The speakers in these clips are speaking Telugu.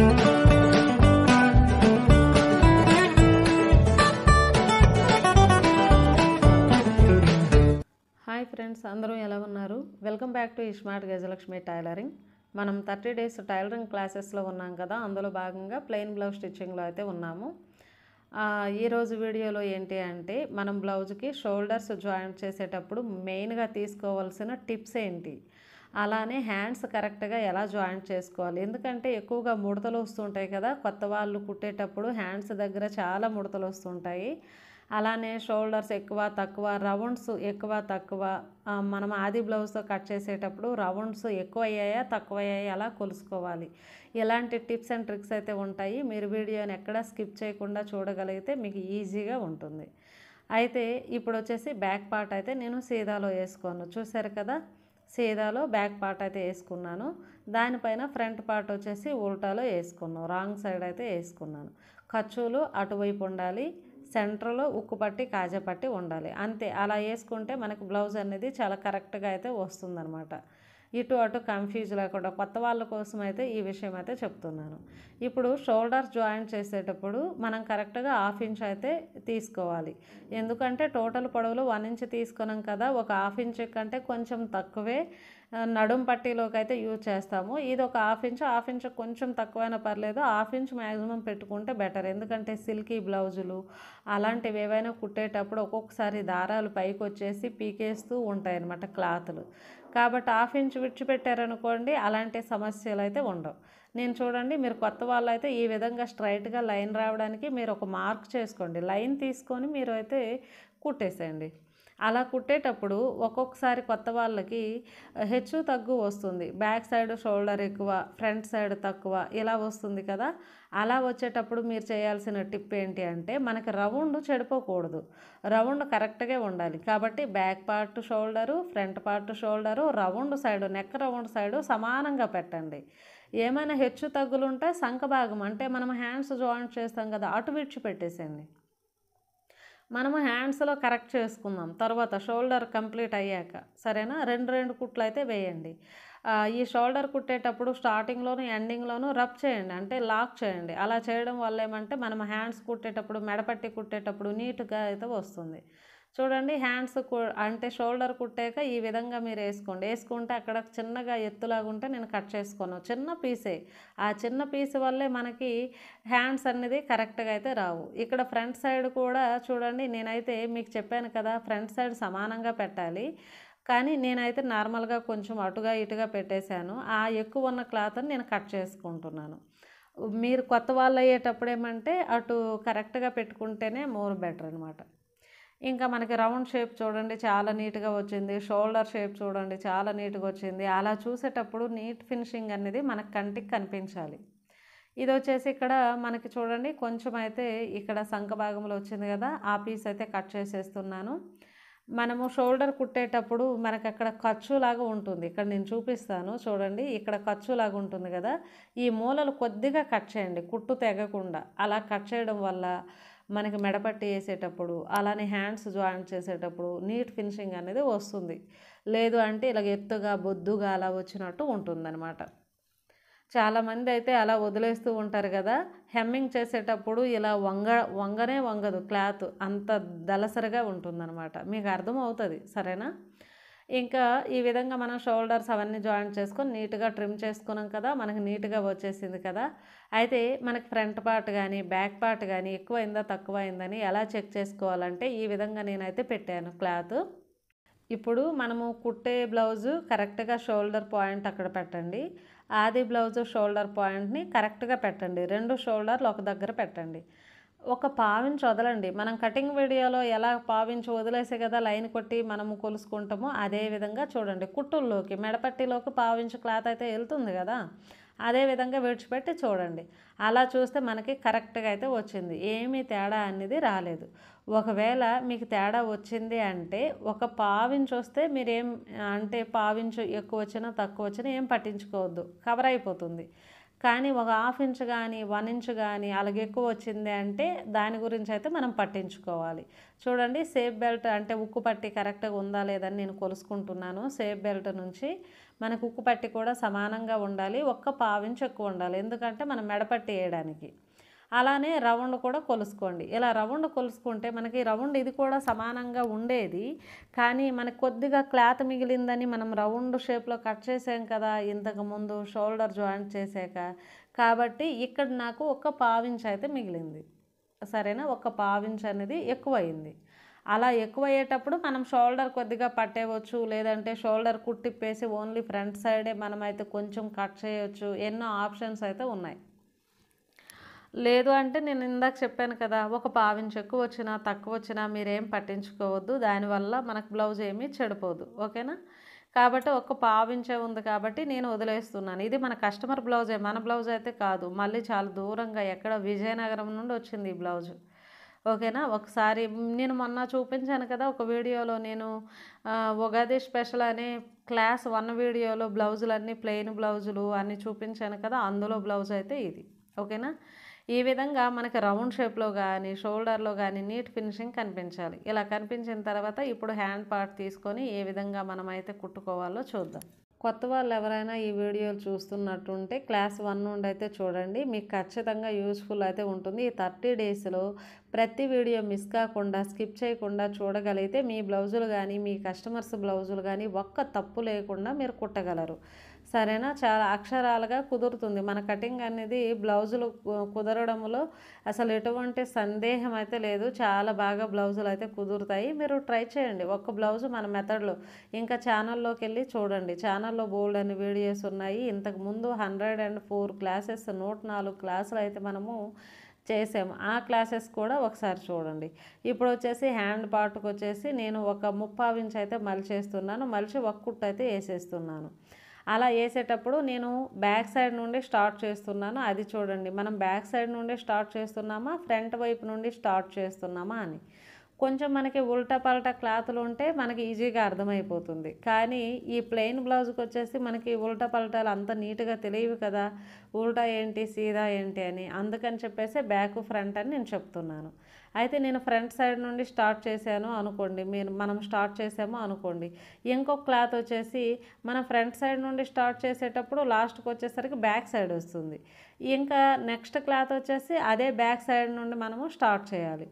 హాయ్ ఫ్రెండ్స్ అందరూ ఎలా ఉన్నారు వెల్కమ్ బ్యాక్ టు ఇస్మార్ట్ గజలక్ష్మి టైలరింగ్ మనం థర్టీ డేస్ టైలరింగ్ క్లాసెస్లో ఉన్నాం కదా అందులో భాగంగా ప్లెయిన్ బ్లౌజ్ స్టిచ్చింగ్లో అయితే ఉన్నాము ఈరోజు వీడియోలో ఏంటి అంటే మనం బ్లౌజ్కి షోల్డర్స్ జాయింట్ చేసేటప్పుడు మెయిన్గా తీసుకోవాల్సిన టిప్స్ ఏంటి అలానే హ్యాండ్స్ కరెక్ట్గా ఎలా జాయింట్ చేసుకోవాలి ఎందుకంటే ఎక్కువగా ముడతలు వస్తుంటాయి కదా కొత్త వాళ్ళు కుట్టేటప్పుడు హ్యాండ్స్ దగ్గర చాలా ముడతలు వస్తుంటాయి అలానే షోల్డర్స్ ఎక్కువ తక్కువ రౌండ్స్ ఎక్కువ తక్కువ మనం ఆది బ్లౌజ్ కట్ చేసేటప్పుడు రౌండ్స్ ఎక్కువ అయ్యాయా తక్కువ అయ్యాయా అలా కొలుసుకోవాలి ఇలాంటి టిప్స్ అండ్ ట్రిక్స్ అయితే ఉంటాయి మీరు వీడియోని ఎక్కడా స్కిప్ చేయకుండా చూడగలిగితే మీకు ఈజీగా ఉంటుంది అయితే ఇప్పుడు వచ్చేసి బ్యాక్ పార్ట్ అయితే నేను సీదాలో వేసుకోను చూశారు కదా సీదాలో బ్యాక్ పార్ట్ అయితే వేసుకున్నాను దానిపైన ఫ్రంట్ పార్ట్ వచ్చేసి ఉల్టాలో వేసుకున్నాను రాంగ్ సైడ్ అయితే వేసుకున్నాను ఖర్చులు అటువైపు ఉండాలి సెంటర్లో ఉక్కు పట్టి కాజా పట్టి ఉండాలి అంతే అలా వేసుకుంటే మనకు బ్లౌజ్ అనేది చాలా కరెక్ట్గా అయితే వస్తుందన్నమాట ఇటు అటు కన్ఫ్యూజ్ లేకుండా కొత్త వాళ్ళ కోసం అయితే ఈ విషయం అయితే చెప్తున్నాను ఇప్పుడు షోల్డర్ జాయింట్ చేసేటప్పుడు మనం కరెక్ట్గా హాఫ్ ఇంచ్ అయితే తీసుకోవాలి ఎందుకంటే టోటల్ పొడవులు వన్ ఇంచ్ తీసుకున్నాం కదా ఒక హాఫ్ ఇంచ్ కంటే కొంచెం తక్కువే నడుం పట్టీలోకి అయితే యూజ్ చేస్తాము ఇది ఒక హాఫ్ ఇంచ్ హాఫ్ ఇంచ్ కొంచెం తక్కువైనా పర్లేదు హాఫ్ ఇంచ్ మ్యాక్సిమం పెట్టుకుంటే బెటర్ ఎందుకంటే సిల్కీ బ్లౌజులు అలాంటివి ఏవైనా కుట్టేటప్పుడు ఒక్కొక్కసారి దారాలు పైకి వచ్చేసి పీకేస్తూ ఉంటాయి అన్నమాట క్లాత్లు కాబట్టి హాఫ్ ఇంచ్ విడిచిపెట్టారనుకోండి అలాంటి సమస్యలు అయితే ఉండవు నేను చూడండి మీరు కొత్త వాళ్ళు అయితే ఈ విధంగా స్ట్రైట్గా లైన్ రావడానికి మీరు ఒక మార్క్ చేసుకోండి లైన్ తీసుకొని మీరు అయితే కుట్టేసేయండి అలా కుట్టేటప్పుడు ఒక్కొక్కసారి కొత్త వాళ్ళకి హెచ్చు తగ్గు వస్తుంది బ్యాక్ సైడ్ షోల్డర్ ఎక్కువ ఫ్రంట్ సైడ్ తక్కువ ఇలా వస్తుంది కదా అలా వచ్చేటప్పుడు మీరు చేయాల్సిన టిప్ ఏంటి అంటే మనకి రౌండ్ చెడిపోకూడదు రౌండ్ కరెక్ట్గా ఉండాలి కాబట్టి back part shoulder front part shoulder round side neck round side సమానంగా పెట్టండి ఏమైనా హెచ్చు తగ్గులుంటే సంఖభాగం అంటే మనం హ్యాండ్స్ జాయింట్ చేస్తాం కదా అటు విడిచి పెట్టేసేయండి మనము హ్యాండ్స్లో కరెక్ట్ చేసుకుందాం తర్వాత షోల్డర్ కంప్లీట్ అయ్యాక సరేనా రెండు రెండు కుట్లు అయితే వేయండి ఈ షోల్డర్ కుట్టేటప్పుడు స్టార్టింగ్లోను ఎండింగ్లోను రబ్ చేయండి అంటే లాక్ చేయండి అలా చేయడం వల్ల ఏమంటే మనం హ్యాండ్స్ కుట్టేటప్పుడు మెడపట్టి కుట్టేటప్పుడు నీట్గా అయితే వస్తుంది చూడండి హ్యాండ్స్ అంటే షోల్డర్ కుట్టాక ఈ విధంగా మీరు వేసుకోండి వేసుకుంటే అక్కడ చిన్నగా ఎత్తులాగా ఉంటే నేను కట్ చేసుకోను చిన్న పీసే ఆ చిన్న పీస్ వల్లే మనకి హ్యాండ్స్ అనేది కరెక్ట్గా అయితే రావు ఇక్కడ ఫ్రంట్ సైడ్ కూడా చూడండి నేనైతే మీకు చెప్పాను కదా ఫ్రంట్ సైడ్ సమానంగా పెట్టాలి కానీ నేనైతే నార్మల్గా కొంచెం అటుగా ఇటుగా పెట్టేశాను ఆ ఎక్కువ ఉన్న క్లాత్ని నేను కట్ చేసుకుంటున్నాను మీరు కొత్త వాళ్ళు అయ్యేటప్పుడు ఏమంటే అటు కరెక్ట్గా పెట్టుకుంటేనే మోర్ బెటర్ అనమాట ఇంకా మనకి రౌండ్ షేప్ చూడండి చాలా నీట్గా వచ్చింది షోల్డర్ షేప్ చూడండి చాలా నీట్గా వచ్చింది అలా చూసేటప్పుడు నీట్ ఫినిషింగ్ అనేది మనకు కంటికి కనిపించాలి ఇది వచ్చేసి ఇక్కడ మనకి చూడండి కొంచెం అయితే ఇక్కడ సంఖ భాగంలో వచ్చింది కదా ఆ పీస్ అయితే కట్ చేసేస్తున్నాను మనము షోల్డర్ కుట్టేటప్పుడు మనకు అక్కడ ఖర్చులాగా ఉంటుంది ఇక్కడ నేను చూపిస్తాను చూడండి ఇక్కడ ఖర్చులాగా ఉంటుంది కదా ఈ మూలలు కొద్దిగా కట్ చేయండి కుట్టు తెగకుండా అలా కట్ చేయడం వల్ల మనకి మెడపట్టి వేసేటప్పుడు అలానే హ్యాండ్స్ జాయింట్ చేసేటప్పుడు నీట్ ఫినిషింగ్ అనేది వస్తుంది లేదు అంటే ఇలాగ ఎత్తుగా బొద్దుగా అలా వచ్చినట్టు ఉంటుందన్నమాట చాలామంది అయితే అలా వదిలేస్తూ ఉంటారు కదా హెమ్మింగ్ చేసేటప్పుడు ఇలా వంగ వంగనే వంగదు క్లాత్ అంత దలసరిగా ఉంటుందన్నమాట మీకు అర్థం అవుతుంది సరేనా ఇంకా ఈ విధంగా మనం షోల్డర్స్ అవన్నీ జాయింట్ చేసుకొని నీట్గా ట్రిమ్ చేసుకున్నాం కదా మనకు నీట్గా వచ్చేసింది కదా అయితే మనకి ఫ్రంట్ పార్ట్ కానీ బ్యాక్ పార్ట్ కానీ ఎక్కువైందా తక్కువైందని ఎలా చెక్ చేసుకోవాలంటే ఈ విధంగా నేనైతే పెట్టాను క్లాత్ ఇప్పుడు మనము కుట్టే బ్లౌజు కరెక్ట్గా షోల్డర్ పాయింట్ అక్కడ పెట్టండి ఆది బ్లౌజు షోల్డర్ పాయింట్ని కరెక్ట్గా పెట్టండి రెండు షోల్డర్లు ఒక దగ్గర పెట్టండి ఒక పావించి వదలండి మనం కటింగ్ వీడియోలో ఎలా పావించి వదిలేసే కదా లైన్ కొట్టి మనము కొలుసుకుంటామో అదే విధంగా చూడండి కుట్టుల్లోకి మెడపట్టిలోకి పావించి క్లాత్ అయితే వెళ్తుంది కదా అదే విధంగా విడిచిపెట్టి చూడండి అలా చూస్తే మనకి కరెక్ట్గా అయితే వచ్చింది ఏమీ తేడా అనేది రాలేదు ఒకవేళ మీకు తేడా వచ్చింది అంటే ఒక పావించి వస్తే మీరేం అంటే పావించు ఎక్కువ వచ్చినా తక్కువ వచ్చినా ఏం పట్టించుకోవద్దు కవర్ అయిపోతుంది కానీ ఒక హాఫ్ ఇంచ్ కానీ వన్ ఇంచ్ కానీ అలాగే ఎక్కువ వచ్చింది అంటే దాని గురించి అయితే మనం పట్టించుకోవాలి చూడండి సేఫ్ బెల్ట్ అంటే ఉక్కు పట్టి కరెక్ట్గా ఉందా లేదని నేను కొలుసుకుంటున్నాను సేఫ్ బెల్ట్ నుంచి మనకు ఉక్కు పట్టి కూడా సమానంగా ఉండాలి ఒక్క పావించు ఎక్కువ ఉండాలి ఎందుకంటే మనం మెడపట్టి వేయడానికి అలానే రౌండ్ కూడా కొలుసుకోండి ఇలా రౌండ్ కొలుసుకుంటే మనకి రౌండ్ ఇది కూడా సమానంగా ఉండేది కానీ మనకు కొద్దిగా క్లాత్ మిగిలిందని మనం రౌండ్ షేప్లో కట్ చేసాం కదా ఇంతకుముందు షోల్డర్ జాయింట్ చేశాక కాబట్టి ఇక్కడ నాకు ఒక పావించ్ అయితే మిగిలింది సరేనా ఒక పావించ్ అనేది ఎక్కువైంది అలా ఎక్కువ అయ్యేటప్పుడు మనం షోల్డర్ కొద్దిగా పట్టేయవచ్చు లేదంటే షోల్డర్ కుట్టిప్పేసి ఓన్లీ ఫ్రంట్ సైడే మనమైతే కొంచెం కట్ చేయవచ్చు ఎన్నో ఆప్షన్స్ అయితే ఉన్నాయి లేదు అంటే నేను ఇందాక చెప్పాను కదా ఒక పావించి ఎక్కువ వచ్చినా తక్కువ వచ్చినా మీరేం పట్టించుకోవద్దు దానివల్ల మనకు బ్లౌజ్ ఏమీ చెడిపోదు ఓకేనా కాబట్టి ఒక పావించే ఉంది కాబట్టి నేను వదిలేస్తున్నాను ఇది మన కస్టమర్ బ్లౌజే మన బ్లౌజ్ అయితే కాదు మళ్ళీ చాలా దూరంగా ఎక్కడ విజయనగరం నుండి వచ్చింది ఈ బ్లౌజ్ ఓకేనా ఒకసారి నేను మొన్న చూపించాను కదా ఒక వీడియోలో నేను ఉగాది స్పెషల్ అనే క్లాస్ వన్ వీడియోలో బ్లౌజులన్నీ ప్లెయిన్ బ్లౌజులు అన్నీ చూపించాను కదా అందులో బ్లౌజ్ అయితే ఇది ఓకేనా ఈ విధంగా మనకి రౌండ్ షేప్లో కానీ షోల్డర్లో కానీ నీట్ ఫినిషింగ్ కనిపించాలి ఇలా కనిపించిన తర్వాత ఇప్పుడు హ్యాండ్ పార్ట్ తీసుకొని ఏ విధంగా మనమైతే కుట్టుకోవాలో చూద్దాం కొత్త వాళ్ళు ఎవరైనా ఈ వీడియోలు చూస్తున్నట్టుంటే క్లాస్ వన్ నుండి అయితే చూడండి మీకు ఖచ్చితంగా యూస్ఫుల్ అయితే ఉంటుంది ఈ థర్టీ డేస్లో ప్రతి వీడియో మిస్ కాకుండా స్కిప్ చేయకుండా చూడగలిగితే మీ బ్లౌజులు కానీ మీ కస్టమర్స్ బ్లౌజులు కానీ ఒక్క తప్పు లేకుండా మీరు కుట్టగలరు సరేనా చాలా అక్షరాలుగా కుదురుతుంది మన కటింగ్ అనేది బ్లౌజులు కుదరడంలో అసలు ఎటువంటి సందేహం అయితే లేదు చాలా బాగా బ్లౌజులు అయితే కుదురుతాయి మీరు ట్రై చేయండి ఒక్క బ్లౌజు మన మెథడ్లో ఇంకా ఛానల్లోకి వెళ్ళి చూడండి ఛానల్లో బోల్డ్ అని వీడియోస్ ఉన్నాయి ఇంతకు ముందు హండ్రెడ్ అండ్ ఫోర్ క్లాసెస్ నూట నాలుగు క్లాసులు అయితే మనము చేసాము ఆ క్లాసెస్ కూడా ఒకసారి చూడండి ఇప్పుడు వచ్చేసి హ్యాండ్ పార్ట్కి వచ్చేసి నేను ఒక ముప్పావించి అయితే మలిచేస్తున్నాను మలిచి ఒక అయితే వేసేస్తున్నాను అలా వేసేటప్పుడు నేను బ్యాక్ సైడ్ నుండి స్టార్ట్ చేస్తున్నాను అది చూడండి మనం బ్యాక్ సైడ్ నుండి స్టార్ట్ చేస్తున్నామా ఫ్రంట్ వైపు నుండి స్టార్ట్ చేస్తున్నామా అని కొంచెం మనకి ఉల్టా పల్టా క్లాతులు ఉంటే మనకి ఈజీగా అర్థమైపోతుంది కానీ ఈ ప్లెయిన్ బ్లౌజ్కి వచ్చేసి మనకి ఉల్టా పల్టాలు అంత నీట్గా తెలియవు కదా ఉల్టా ఏంటి సీదా ఏంటి అని అందుకని చెప్పేసి బ్యాక్ ఫ్రంట్ అని నేను చెప్తున్నాను అయితే నేను ఫ్రంట్ సైడ్ నుండి స్టార్ట్ చేశాను అనుకోండి మీరు మనం స్టార్ట్ చేసాము అనుకోండి ఇంకొక క్లాత్ వచ్చేసి మనం ఫ్రంట్ సైడ్ నుండి స్టార్ట్ చేసేటప్పుడు లాస్ట్కి వచ్చేసరికి బ్యాక్ సైడ్ వస్తుంది ఇంకా నెక్స్ట్ క్లాత్ వచ్చేసి అదే బ్యాక్ సైడ్ నుండి మనము స్టార్ట్ చేయాలి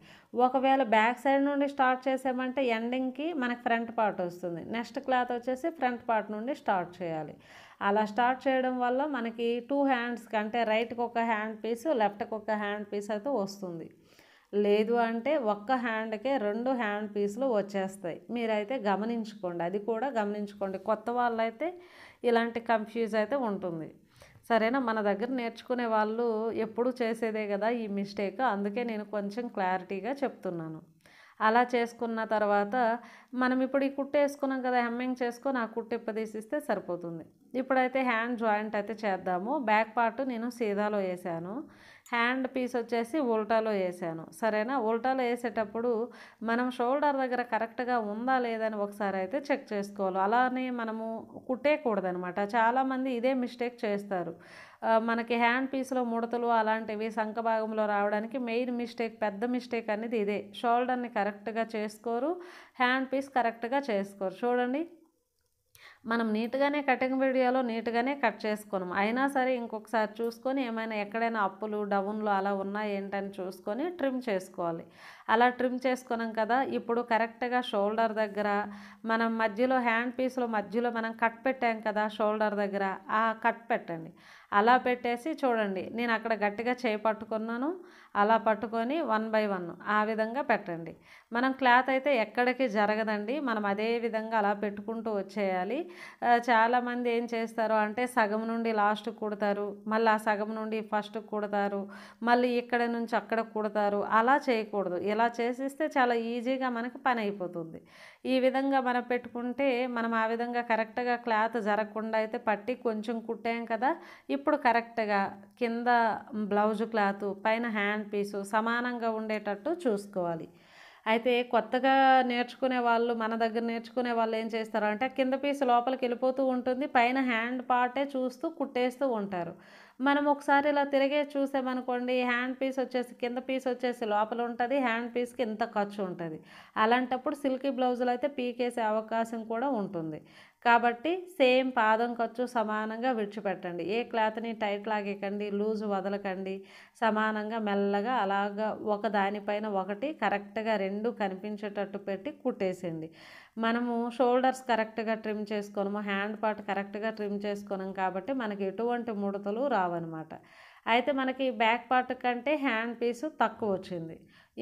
ఒకవేళ బ్యాక్ సైడ్ నుండి స్టార్ట్ చేసామంటే ఎండింగ్కి మనకి ఫ్రంట్ పార్ట్ వస్తుంది నెక్స్ట్ క్లాత్ వచ్చేసి ఫ్రంట్ పార్ట్ నుండి స్టార్ట్ చేయాలి అలా స్టార్ట్ చేయడం వల్ల మనకి టూ హ్యాండ్స్కి అంటే రైట్కి ఒక హ్యాండ్ పీస్ లెఫ్ట్కి ఒక హ్యాండ్ పీస్ అయితే వస్తుంది లేదు అంటే ఒక్క హ్యాండ్కే రెండు హ్యాండ్ పీసులు వచ్చేస్తాయి మీరైతే గమనించుకోండి అది కూడా గమనించుకోండి కొత్త వాళ్ళైతే ఇలాంటి కన్ఫ్యూజ్ అయితే ఉంటుంది సరేనా మన దగ్గర నేర్చుకునే వాళ్ళు ఎప్పుడు చేసేదే కదా ఈ మిస్టేక్ అందుకే నేను కొంచెం క్లారిటీగా చెప్తున్నాను అలా చేసుకున్న తర్వాత మనం ఇప్పుడు ఈ కుట్టు వేసుకున్నాం కదా హెమ్మింగ్ చేసుకొని ఆ కుట్టు ఇప్పదీసిస్తే సరిపోతుంది ఇప్పుడైతే హ్యాండ్ జాయింట్ అయితే చేద్దాము బ్యాక్ పార్ట్ నేను సీదాలో వేసాను హ్యాండ్ పీస్ వచ్చేసి ఉల్టాలో వేసాను సరేనా ఉల్టాలో వేసేటప్పుడు మనం షోల్డర్ దగ్గర కరెక్ట్గా ఉందా లేదని ఒకసారి అయితే చెక్ చేసుకోవాలి అలానే మనము కుట్టేయకూడదనమాట చాలామంది ఇదే మిస్టేక్ చేస్తారు మనకి హ్యాండ్ పీస్లో ముడతలు అలాంటివి సంక భాగంలో రావడానికి మెయిన్ మిస్టేక్ పెద్ద మిస్టేక్ అనేది ఇదే షోల్డర్ని కరెక్ట్గా చేసుకోరు హ్యాండ్ పీస్ కరెక్ట్గా చేసుకోరు చూడండి మనం నీట్గానే కటింగ్ వీడియోలో నీట్గానే కట్ చేసుకున్నాం అయినా సరే ఇంకొకసారి చూసుకొని ఏమైనా ఎక్కడైనా అప్పులు డౌన్లు అలా ఉన్నా ఏంటని చూసుకొని ట్రిమ్ చేసుకోవాలి అలా ట్రిమ్ చేసుకున్నాం కదా ఇప్పుడు కరెక్ట్గా షోల్డర్ దగ్గర మనం మధ్యలో హ్యాండ్ పీస్లో మధ్యలో మనం కట్ పెట్టాం కదా షోల్డర్ దగ్గర ఆ కట్ పెట్టండి అలా పెట్టేసి చూడండి నేను అక్కడ గట్టిగా చేయి పట్టుకున్నాను అలా పట్టుకొని వన్ బై వన్ ఆ విధంగా పెట్టండి మనం క్లాత్ అయితే ఎక్కడికి జరగదండి మనం అదే విధంగా అలా పెట్టుకుంటూ వచ్చేయాలి చాలామంది ఏం చేస్తారు అంటే సగం నుండి లాస్ట్ కుడతారు మళ్ళీ ఆ సగం నుండి ఫస్ట్ కుడతారు మళ్ళీ ఇక్కడ నుంచి అక్కడ కుడతారు అలా చేయకూడదు ఇలా చేసిస్తే చాలా ఈజీగా మనకి పని అయిపోతుంది ఈ విధంగా మనం పెట్టుకుంటే మనం ఆ విధంగా కరెక్ట్గా క్లాత్ జరగకుండా అయితే పట్టి కొంచెం కుట్టాం కదా ఇప్పుడు కరెక్ట్గా కింద బ్లౌజ్ క్లాత్ పైన హ్యాండ్ పీసు సమానంగా ఉండేటట్టు చూసుకోవాలి అయితే కొత్తగా నేర్చుకునే వాళ్ళు మన దగ్గర నేర్చుకునే వాళ్ళు ఏం చేస్తారు అంటే కింద పీస్ లోపలికి వెళ్ళిపోతూ ఉంటుంది పైన హ్యాండ్ పార్టే చూస్తూ కుట్టేస్తూ ఉంటారు మనం ఒకసారి ఇలా తిరిగే చూసామనుకోండి హ్యాండ్ పీస్ వచ్చేసి కింద పీస్ వచ్చేసి లోపల ఉంటుంది హ్యాండ్ పీస్కి ఇంత ఖర్చు ఉంటుంది అలాంటప్పుడు సిల్కీ బ్లౌజులు అయితే పీకేసే అవకాశం కూడా ఉంటుంది కాబట్టి సేమ్ పాదం ఖర్చు సమానంగా విడిచిపెట్టండి ఏ క్లాత్ని టైట్ లాగేకండి లూజ్ వదలకండి సమానంగా మెల్లగా అలాగా ఒక దానిపైన ఒకటి కరెక్ట్గా రెండు కనిపించేటట్టు పెట్టి కుట్టేసేయండి మనము షోల్డర్స్ కరెక్ట్గా ట్రిమ్ చేసుకోనము హ్యాండ్ పార్ట్ కరెక్ట్గా ట్రిమ్ చేసుకున్నాం కాబట్టి మనకి ఎటువంటి ముడతలు రావన్నమాట అయితే మనకి బ్యాక్ పార్ట్ కంటే హ్యాండ్ పీస్ తక్కువ వచ్చింది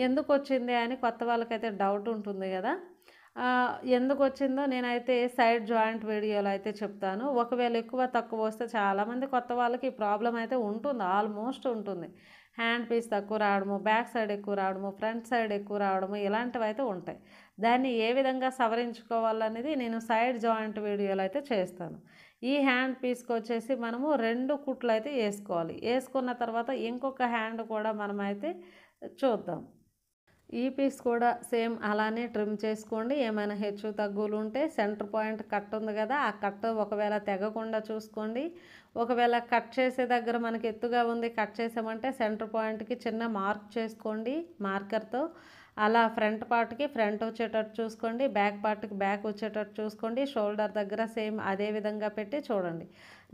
ఎందుకు వచ్చింది అని కొత్త వాళ్ళకైతే డౌట్ ఉంటుంది కదా ఎందుకు వచ్చిందో నేనైతే సైడ్ జాయింట్ వీడియోలో అయితే చెప్తాను ఒకవేళ ఎక్కువ తక్కువ వస్తే చాలామంది కొత్త వాళ్ళకి ఈ ప్రాబ్లం అయితే ఉంటుంది ఆల్మోస్ట్ ఉంటుంది హ్యాండ్ పీస్ తక్కువ రావడము బ్యాక్ సైడ్ ఎక్కువ రావడము ఫ్రంట్ సైడ్ ఎక్కువ రావడము ఇలాంటివి అయితే ఉంటాయి దాన్ని ఏ విధంగా సవరించుకోవాలనేది నేను సైడ్ జాయింట్ వీడియోలు అయితే చేస్తాను ఈ హ్యాండ్ పీస్కి వచ్చేసి మనము రెండు కుట్లు అయితే వేసుకోవాలి వేసుకున్న తర్వాత ఇంకొక హ్యాండ్ కూడా మనమైతే చూద్దాం ఈ పీస్ కూడా సేమ్ అలానే ట్రిమ్ చేసుకోండి ఏమైనా హెచ్చు తగ్గులు ఉంటే సెంటర్ పాయింట్ కట్ ఉంది కదా ఆ కట్ ఒకవేళ తెగకుండా చూసుకోండి ఒకవేళ కట్ చేసే దగ్గర మనకి ఎత్తుగా ఉంది కట్ చేసామంటే సెంటర్ పాయింట్కి చిన్న మార్క్ చేసుకోండి మార్కర్తో అలా ఫ్రంట్ పార్ట్కి ఫ్రంట్ వచ్చేటట్టు చూసుకోండి బ్యాక్ పార్ట్కి బ్యాక్ వచ్చేటట్టు చూసుకోండి షోల్డర్ దగ్గర సేమ్ అదే విధంగా పెట్టి చూడండి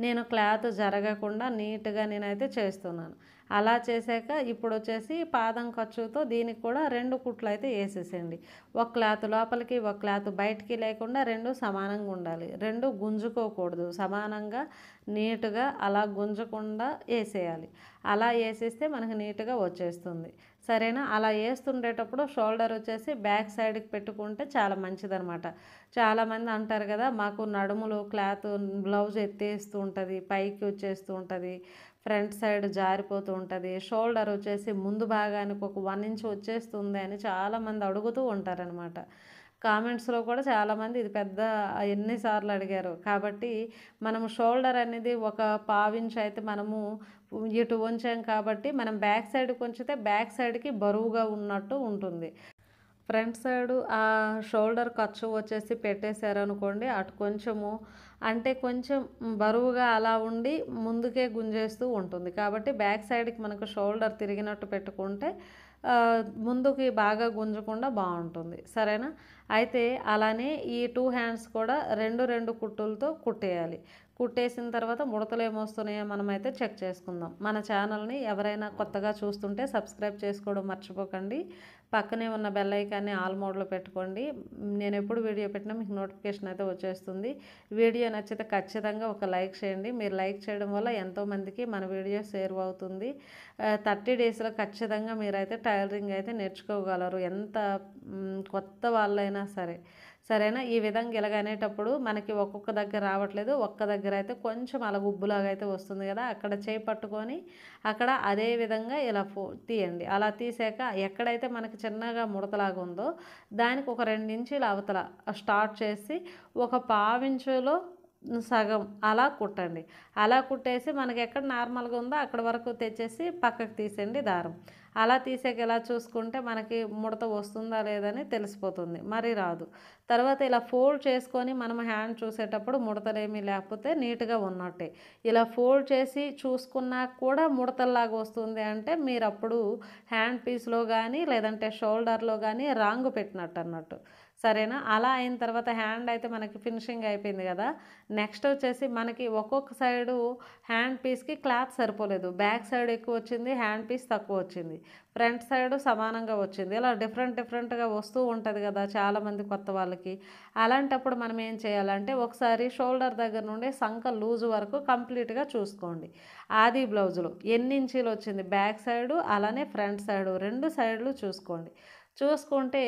నేను క్లాత్ జరగకుండా నీట్గా నేనైతే చేస్తున్నాను అలా చేశాక ఇప్పుడు వచ్చేసి పాదం ఖర్చుతో దీనికి కూడా రెండు కుట్లు అయితే వేసేసేయండి ఒక క్లాత్ లోపలికి ఒక క్లాత్ బయటికి లేకుండా రెండు సమానంగా ఉండాలి రెండు గుంజుకోకూడదు సమానంగా నీట్గా అలా గుంజకుండా వేసేయాలి అలా వేసేస్తే మనకు నీట్గా వచ్చేస్తుంది సరేనా అలా వేస్తుండేటప్పుడు షోల్డర్ వచ్చేసి బ్యాక్ సైడ్కి పెట్టుకుంటే చాలా మంచిదనమాట చాలామంది అంటారు కదా మాకు నడుములు క్లాత్ బ్లౌజ్ ఎత్తేస్తూ ఉంటుంది పైకి వచ్చేస్తూ ఉంటుంది ఫ్రంట్ సైడ్ జారిపోతూ ఉంటుంది షోల్డర్ వచ్చేసి ముందు భాగానికి ఒక వన్ ఇంచ్ వచ్చేస్తుంది అని చాలామంది అడుగుతూ ఉంటారనమాట కామెంట్స్లో కూడా చాలామంది ఇది పెద్ద ఎన్నిసార్లు అడిగారు కాబట్టి మనము షోల్డర్ అనేది ఒక పావించి అయితే మనము ఇటు ఉంచాం కాబట్టి మనం బ్యాక్ సైడ్కి ఉంచితే బ్యాక్ సైడ్కి బరువుగా ఉన్నట్టు ఉంటుంది ఫ్రంట్ సైడ్ ఆ షోల్డర్ ఖర్చు వచ్చేసి పెట్టేశారు అనుకోండి అటు కొంచెము అంటే కొంచెం బరువుగా అలా ఉండి ముందుకే గుంజేస్తూ ఉంటుంది కాబట్టి బ్యాక్ సైడ్కి మనకు షోల్డర్ తిరిగినట్టు పెట్టుకుంటే ముందుకి బాగా గుంజకుండా బాగుంటుంది సరేనా అయితే అలానే ఈ టూ హ్యాండ్స్ కూడా రెండు రెండు కుట్టులతో కుట్టేయాలి కుట్టేసిన తర్వాత ముడతలు ఏమొస్తున్నాయో మనమైతే చెక్ చేసుకుందాం మన ఛానల్ని ఎవరైనా కొత్తగా చూస్తుంటే సబ్స్క్రైబ్ చేసుకోవడం మర్చిపోకండి పక్కనే ఉన్న బెల్ ఐకాన్ని ఆల్ మోడ్లో పెట్టుకోండి నేను ఎప్పుడు వీడియో పెట్టినా మీకు నోటిఫికేషన్ అయితే వచ్చేస్తుంది వీడియో నచ్చితే ఖచ్చితంగా ఒక లైక్ చేయండి మీరు లైక్ చేయడం వల్ల ఎంతోమందికి మన వీడియో షేర్ అవుతుంది థర్టీ డేస్లో ఖచ్చితంగా మీరైతే టైలరింగ్ అయితే నేర్చుకోగలరు ఎంత కొత్త వాళ్ళైనా సరే సరేనా ఈ విధంగా ఇలాగనేటప్పుడు మనకి ఒక్కొక్క దగ్గర రావట్లేదు ఒక్క దగ్గర అయితే కొంచెం అలా గుబ్బులాగా అయితే వస్తుంది కదా అక్కడ చేయి పట్టుకొని అక్కడ అదే విధంగా ఇలా తీయండి అలా తీసాక ఎక్కడైతే మనకి చిన్నగా ముడతలాగా ఉందో దానికి ఒక రెండు ఇంచులు అవతల స్టార్ట్ చేసి ఒక పావించులో సగం అలా కుట్టండి అలా కుట్టేసి మనకి ఎక్కడ నార్మల్గా ఉందో అక్కడ వరకు తెచ్చేసి పక్కకు తీసేయండి దారం అలా తీసాక ఎలా చూసుకుంటే మనకి ముడత వస్తుందా లేదని తెలిసిపోతుంది మరి రాదు తర్వాత ఇలా ఫోల్డ్ చేసుకొని మనం హ్యాండ్ చూసేటప్పుడు ముడతలేమీ లేకపోతే నీట్గా ఉన్నట్టే ఇలా ఫోల్డ్ చేసి చూసుకున్నా కూడా ముడతల్లాగా వస్తుంది అంటే మీరు అప్పుడు హ్యాండ్ పీస్లో కానీ లేదంటే షోల్డర్లో కానీ రాంగ్ పెట్టినట్టు అన్నట్టు సరేనా అలా అయిన తర్వాత హ్యాండ్ అయితే మనకి ఫినిషింగ్ అయిపోయింది కదా నెక్స్ట్ వచ్చేసి మనకి ఒక్కొక్క సైడు హ్యాండ్ పీస్కి క్లాత్ సరిపోలేదు బ్యాక్ సైడ్ ఎక్కువ వచ్చింది హ్యాండ్ పీస్ తక్కువ వచ్చింది ఫ్రంట్ సైడ్ సమానంగా వచ్చింది ఇలా డిఫరెంట్ డిఫరెంట్గా వస్తూ ఉంటుంది కదా చాలామంది కొత్త వాళ్ళకి అలాంటప్పుడు మనం ఏం చేయాలంటే ఒకసారి షోల్డర్ దగ్గర నుండి సంఖ లూజ్ వరకు కంప్లీట్గా చూసుకోండి ఆది బ్లౌజులు ఎన్ని ఇంచీలు వచ్చింది బ్యాక్ సైడు అలానే ఫ్రంట్ సైడు రెండు సైడ్లు చూసుకోండి చూసుకుంటే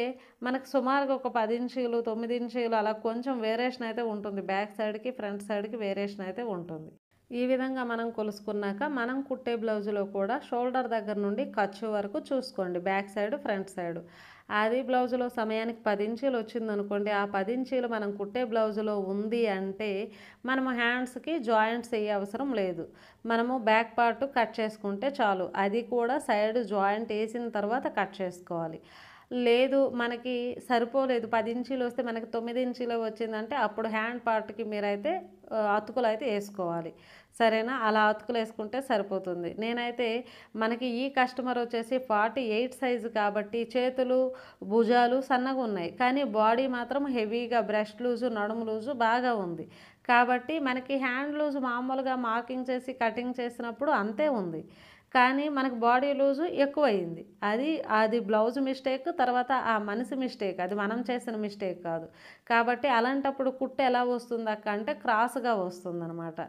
మనకు సుమారుగా ఒక పది ఇంచీలు తొమ్మిది ఇంచీలు అలా కొంచెం వేరియేషన్ అయితే ఉంటుంది బ్యాక్ సైడ్కి ఫ్రంట్ సైడ్కి వేరియేషన్ అయితే ఉంటుంది ఈ విధంగా మనం కొలుసుకున్నాక మనం కుట్టే బ్లౌజులో కూడా షోల్డర్ దగ్గర నుండి ఖర్చు వరకు చూసుకోండి బ్యాక్ సైడ్ ఫ్రంట్ సైడ్ అది బ్లౌజులో సమయానికి పది ఇంచీలు వచ్చిందనుకోండి ఆ పది ఇంచీలు మనం కుట్టే బ్లౌజులో ఉంది అంటే మనము హ్యాండ్స్కి జాయింట్స్ వేయ అవసరం లేదు మనము బ్యాక్ పార్ట్ కట్ చేసుకుంటే చాలు అది కూడా సైడ్ జాయింట్ వేసిన తర్వాత కట్ చేసుకోవాలి లేదు మనకి సరిపోలేదు పది ఇంచీలు వస్తే మనకి తొమ్మిది ఇంచీలో వచ్చిందంటే అప్పుడు హ్యాండ్ పార్ట్కి మీరైతే అతుకులు అయితే వేసుకోవాలి సరేనా అలా అతుకులు వేసుకుంటే సరిపోతుంది నేనైతే మనకి ఈ కస్టమర్ వచ్చేసి ఫార్టీ ఎయిట్ సైజు కాబట్టి చేతులు భుజాలు సన్నగా ఉన్నాయి కానీ బాడీ మాత్రం హెవీగా బ్రష్ లూజు నడుము లూజు బాగా ఉంది కాబట్టి మనకి హ్యాండ్ లూజ్ మామూలుగా మార్కింగ్ చేసి కటింగ్ చేసినప్పుడు అంతే ఉంది కానీ మనకు బాడీ లూజు ఎక్కువయింది అది అది బ్లౌజ్ మిస్టేక్ తర్వాత ఆ మనిషి మిస్టేక్ అది మనం చేసిన మిస్టేక్ కాదు కాబట్టి అలాంటప్పుడు కుట్ట ఎలా వస్తుంది అక్క అంటే క్రాస్గా అనమాట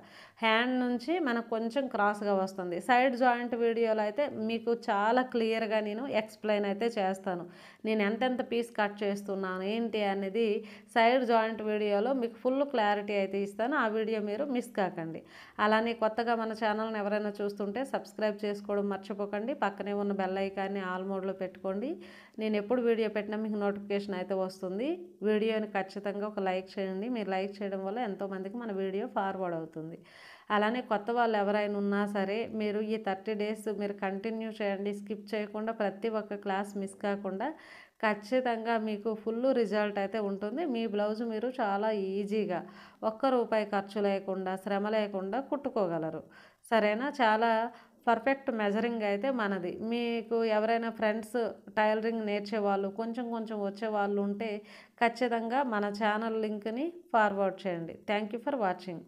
హ్యాండ్ నుంచి మనకు కొంచెం క్రాస్గా వస్తుంది సైడ్ జాయింట్ వీడియోలో అయితే మీకు చాలా క్లియర్గా నేను ఎక్స్ప్లెయిన్ అయితే చేస్తాను నేను ఎంతెంత పీస్ కట్ చేస్తున్నాను ఏంటి అనేది సైడ్ జాయింట్ వీడియోలో మీకు ఫుల్ క్లారిటీ అయితే ఇస్తాను ఆ వీడియో మీరు మిస్ కాకండి అలానే కొత్తగా మన ఛానల్ని ఎవరైనా చూస్తుంటే సబ్స్క్రైబ్ చేసి చేసుకోవడం మర్చిపోకండి పక్కనే ఉన్న బెల్ ఐకాన్ని ఆల్ మోడ్లో పెట్టుకోండి నేను ఎప్పుడు వీడియో పెట్టినా మీకు నోటిఫికేషన్ అయితే వస్తుంది వీడియోని ఖచ్చితంగా ఒక లైక్ చేయండి మీరు లైక్ చేయడం వల్ల ఎంతోమందికి మన వీడియో ఫార్వర్డ్ అవుతుంది అలానే కొత్త వాళ్ళు ఎవరైనా ఉన్నా సరే మీరు ఈ థర్టీ డేస్ మీరు కంటిన్యూ చేయండి స్కిప్ చేయకుండా ప్రతి ఒక్క క్లాస్ మిస్ కాకుండా ఖచ్చితంగా మీకు ఫుల్ రిజల్ట్ అయితే ఉంటుంది మీ బ్లౌజ్ మీరు చాలా ఈజీగా ఒక్క రూపాయి ఖర్చు లేకుండా శ్రమ లేకుండా కుట్టుకోగలరు సరేనా చాలా పర్ఫెక్ట్ మెజరింగ్ అయితే మనది మీకు ఎవరైనా ఫ్రెండ్స్ టైలరింగ్ నేర్చేవాళ్ళు కొంచెం కొంచెం వచ్చేవాళ్ళు ఉంటే ఖచ్చితంగా మన ఛానల్ లింక్ని ఫార్వర్డ్ చేయండి థ్యాంక్ యూ ఫర్ వాచింగ్